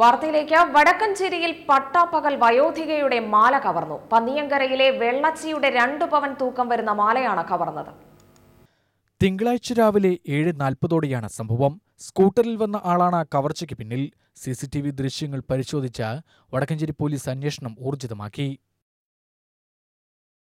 വാർത്തയിലേക്ക് വടക്കഞ്ചേരിയിൽ പട്ടാപ്പകൽ വയോധികയുടെ മാല കവർന്നു പന്നിയങ്കരയിലെ വെള്ളച്ചിയുടെ രണ്ടു പവൻ തൂക്കം വരുന്ന മാലയാണ് കവർന്നത് തിങ്കളാഴ്ച രാവിലെ ഏഴ് നാൽപ്പതോടെയാണ് സംഭവം സ്കൂട്ടറിൽ വന്ന ആളാണ് കവർച്ചയ്ക്ക് പിന്നിൽ സി ദൃശ്യങ്ങൾ പരിശോധിച്ച വടക്കഞ്ചേരി പോലീസ് അന്വേഷണം ഊർജിതമാക്കി